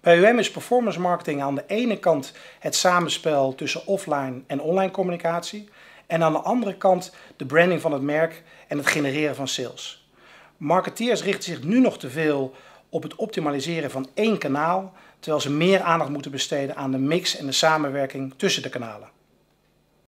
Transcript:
Bij UM is performance marketing aan de ene kant het samenspel tussen offline en online communicatie en aan de andere kant de branding van het merk en het genereren van sales. Marketeers richten zich nu nog te veel op het optimaliseren van één kanaal, terwijl ze meer aandacht moeten besteden aan de mix en de samenwerking tussen de kanalen.